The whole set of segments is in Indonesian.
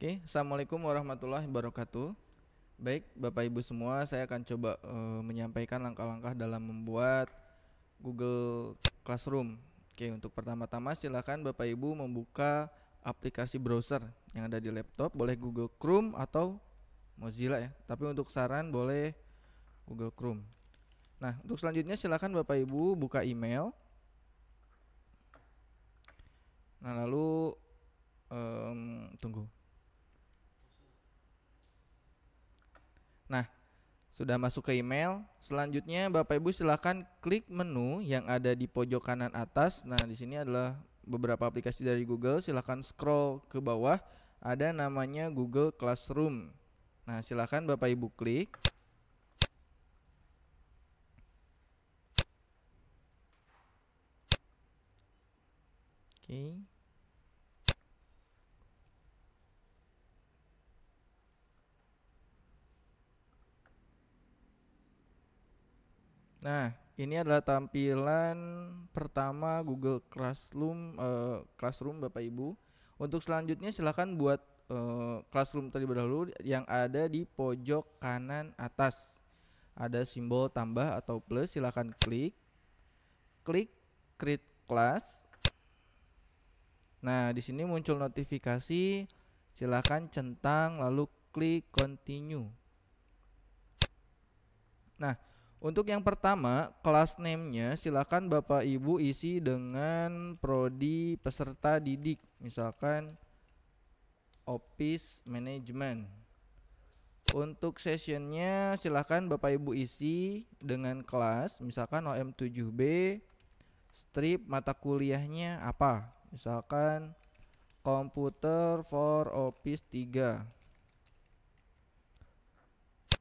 Oke, okay. assalamualaikum warahmatullahi wabarakatuh. Baik, Bapak Ibu semua, saya akan coba uh, menyampaikan langkah-langkah dalam membuat Google Classroom. Oke, okay, untuk pertama-tama silakan Bapak Ibu membuka aplikasi browser yang ada di laptop, boleh Google Chrome atau Mozilla ya. Tapi untuk saran boleh Google Chrome. Nah, untuk selanjutnya silakan Bapak Ibu buka email. Nah, lalu um, tunggu. Nah, sudah masuk ke email. Selanjutnya Bapak Ibu silahkan klik menu yang ada di pojok kanan atas. Nah, di sini adalah beberapa aplikasi dari Google. Silahkan scroll ke bawah. Ada namanya Google Classroom. Nah, silahkan Bapak Ibu klik. Oke. Nah, ini adalah tampilan pertama Google Classroom uh, Classroom Bapak Ibu. Untuk selanjutnya silahkan buat uh, Classroom terlebih dahulu yang ada di pojok kanan atas. Ada simbol tambah atau plus, silahkan klik. Klik create class. Nah, di sini muncul notifikasi, silahkan centang lalu klik continue. Nah, untuk yang pertama, kelas name-nya silakan Bapak Ibu isi dengan prodi peserta didik, misalkan office management. Untuk sessionnya silakan Bapak Ibu isi dengan kelas misalkan OM7B strip mata kuliahnya apa misalkan Computer for office 3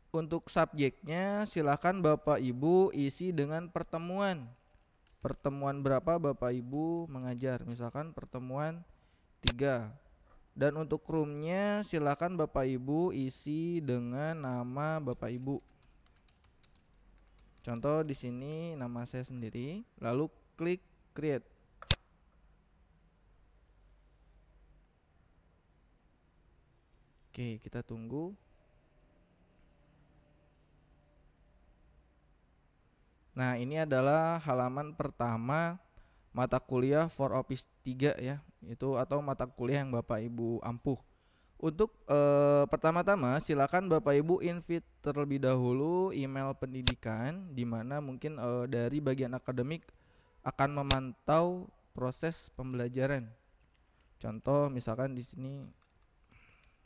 untuk subjeknya silakan Bapak Ibu isi dengan pertemuan. Pertemuan berapa Bapak Ibu mengajar? Misalkan pertemuan 3. Dan untuk roomnya silakan Bapak Ibu isi dengan nama Bapak Ibu. Contoh di sini nama saya sendiri, lalu klik create. Oke, kita tunggu. Nah, ini adalah halaman pertama mata kuliah for office 3 ya. Itu atau mata kuliah yang Bapak Ibu ampuh. Untuk e, pertama-tama silakan Bapak Ibu invite terlebih dahulu email pendidikan di mana mungkin e, dari bagian akademik akan memantau proses pembelajaran. Contoh misalkan di sini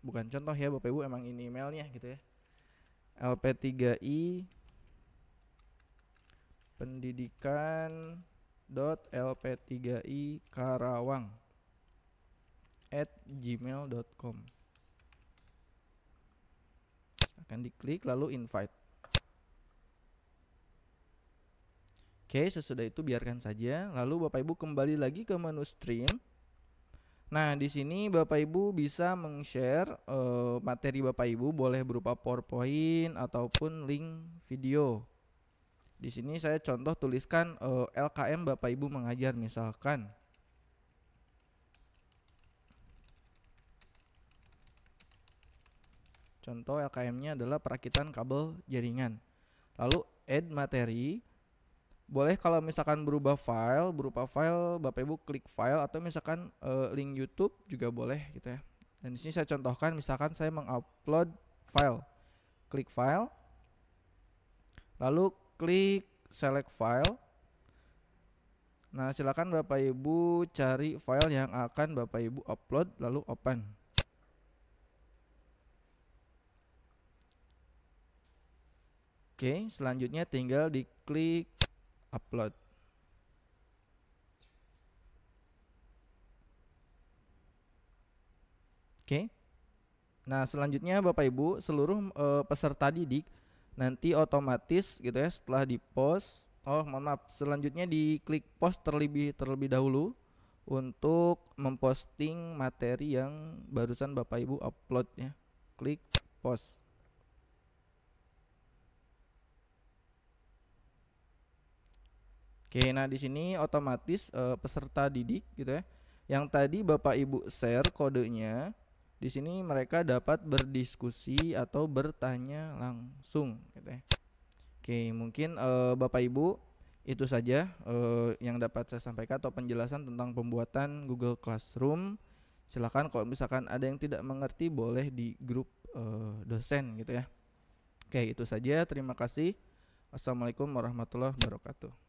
bukan contoh ya Bapak Ibu emang ini emailnya gitu ya. LP3I pendidikan lp 3 i karawang at gmail.com akan diklik lalu invite Oke, sesudah itu biarkan saja. Lalu Bapak Ibu kembali lagi ke menu stream. Nah, di sini Bapak Ibu bisa meng-share uh, materi Bapak Ibu boleh berupa PowerPoint ataupun link video. Di sini saya contoh tuliskan uh, eh, LKM Bapak Ibu mengajar misalkan. Contoh LKM-nya adalah perakitan kabel jaringan. Lalu add materi. Boleh kalau misalkan berubah file, berupa file Bapak Ibu klik file atau misalkan e, link YouTube juga boleh gitu ya. Dan di sini saya contohkan misalkan saya mengupload file. Klik file. Lalu klik select file. Nah, silakan Bapak Ibu cari file yang akan Bapak Ibu upload lalu open. Oke, selanjutnya tinggal diklik upload. Oke. Nah, selanjutnya Bapak Ibu, seluruh e, peserta didik nanti otomatis gitu ya setelah di post oh mohon maaf selanjutnya diklik post terlebih terlebih dahulu untuk memposting materi yang barusan Bapak Ibu upload ya klik post Oke, nah di sini otomatis e, peserta didik gitu ya. Yang tadi Bapak Ibu share kodenya di sini mereka dapat berdiskusi atau bertanya langsung gitu ya. Oke, mungkin e, Bapak Ibu itu saja e, yang dapat saya sampaikan atau penjelasan tentang pembuatan Google Classroom. Silakan kalau misalkan ada yang tidak mengerti boleh di grup e, dosen gitu ya. Oke, itu saja. Terima kasih. Assalamualaikum warahmatullahi wabarakatuh.